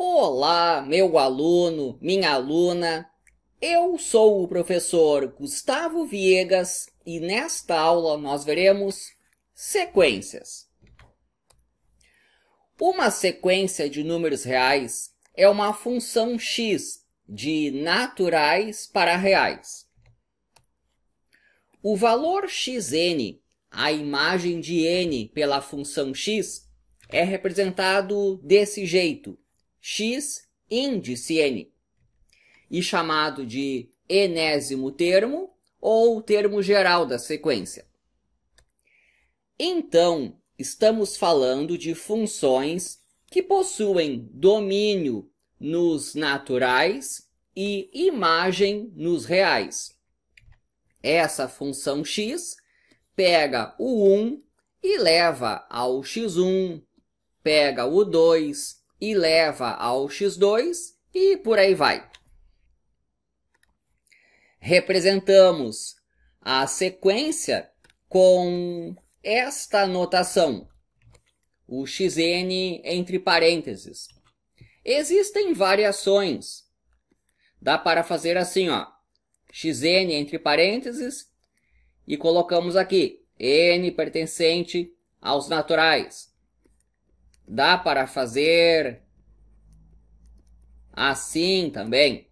Olá, meu aluno, minha aluna. Eu sou o professor Gustavo Viegas e nesta aula nós veremos sequências. Uma sequência de números reais é uma função x de naturais para reais. O valor xn, a imagem de n pela função x, é representado desse jeito x índice n, e chamado de enésimo termo ou termo geral da sequência. Então, estamos falando de funções que possuem domínio nos naturais e imagem nos reais. Essa função x pega o 1 e leva ao x1, pega o 2 e leva ao x2 e por aí vai. Representamos a sequência com esta notação, o xn entre parênteses. Existem variações. Dá para fazer assim, ó, xn entre parênteses e colocamos aqui n pertencente aos naturais. Dá para fazer assim também.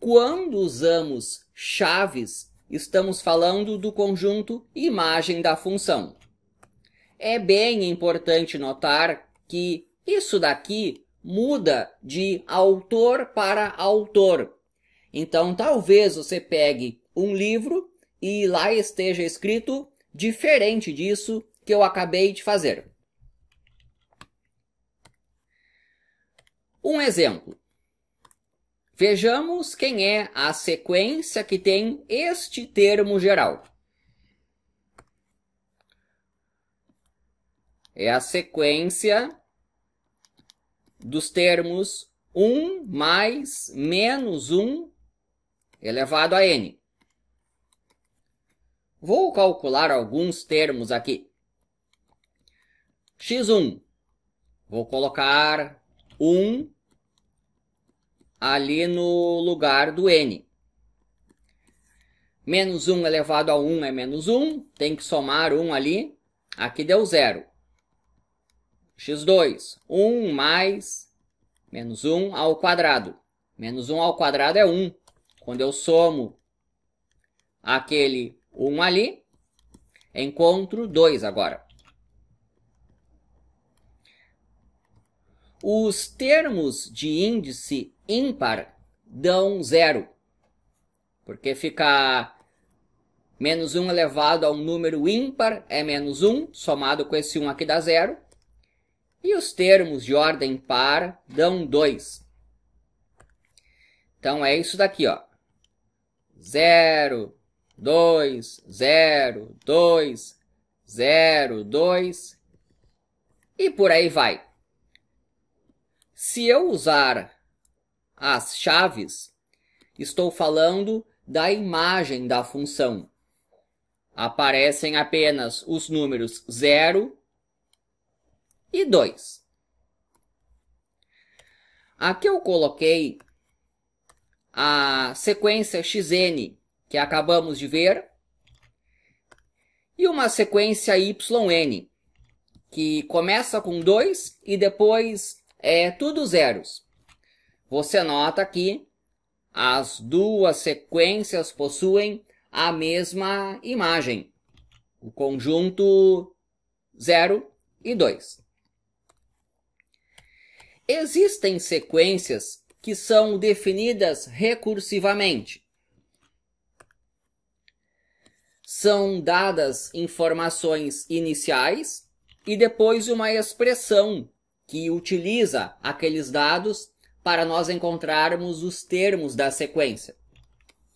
Quando usamos chaves, estamos falando do conjunto imagem da função. É bem importante notar que isso daqui muda de autor para autor. Então, talvez você pegue um livro e lá esteja escrito diferente disso que eu acabei de fazer. Um exemplo. Vejamos quem é a sequência que tem este termo geral. É a sequência dos termos 1 mais menos 1 elevado a n. Vou calcular alguns termos aqui. x1. Vou colocar 1 ali no lugar do n. Menos 1 elevado a 1 é menos 1, tem que somar 1 ali, aqui deu zero. x2, 1 mais menos 1 ao quadrado. Menos 1 ao quadrado é 1. Quando eu somo aquele 1 ali, encontro 2 agora. Os termos de índice ímpar dão zero, porque fica menos 1 elevado a um número ímpar é menos 1, somado com esse 1 aqui dá zero. E os termos de ordem par dão 2. Então é isso daqui, ó. 0, 2, 0, 2, 0, 2 e por aí vai. Se eu usar as chaves, estou falando da imagem da função. Aparecem apenas os números 0 e 2. Aqui eu coloquei a sequência xn que acabamos de ver e uma sequência yn que começa com 2 e depois é tudo zeros. Você nota que as duas sequências possuem a mesma imagem, o conjunto 0 e 2. Existem sequências que são definidas recursivamente. São dadas informações iniciais e depois uma expressão que utiliza aqueles dados para nós encontrarmos os termos da sequência.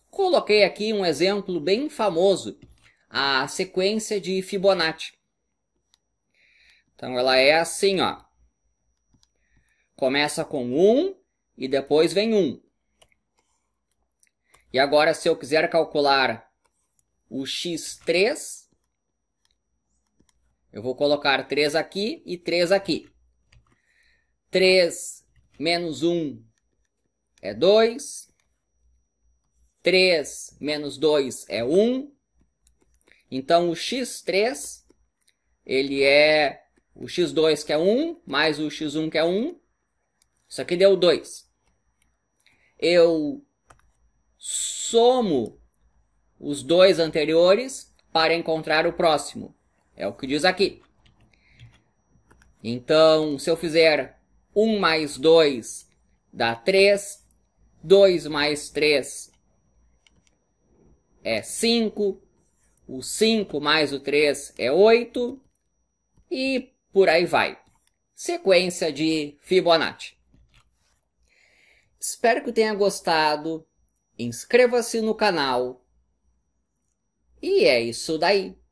Coloquei aqui um exemplo bem famoso, a sequência de Fibonacci. Então ela é assim, ó. Começa com 1 e depois vem 1. E agora se eu quiser calcular o x3, eu vou colocar 3 aqui e 3 aqui. 3 menos 1 é 2. 3 menos 2 é 1. Então, o x3, ele é o x2 que é 1, mais o x1 que é 1. Isso aqui deu 2. Eu somo os dois anteriores para encontrar o próximo. É o que diz aqui. Então, se eu fizer 1 mais 2 dá 3. 2 mais 3 é 5. O 5 mais o 3 é 8. E por aí vai. Sequência de Fibonacci. Espero que tenha gostado. Inscreva-se no canal. E é isso daí.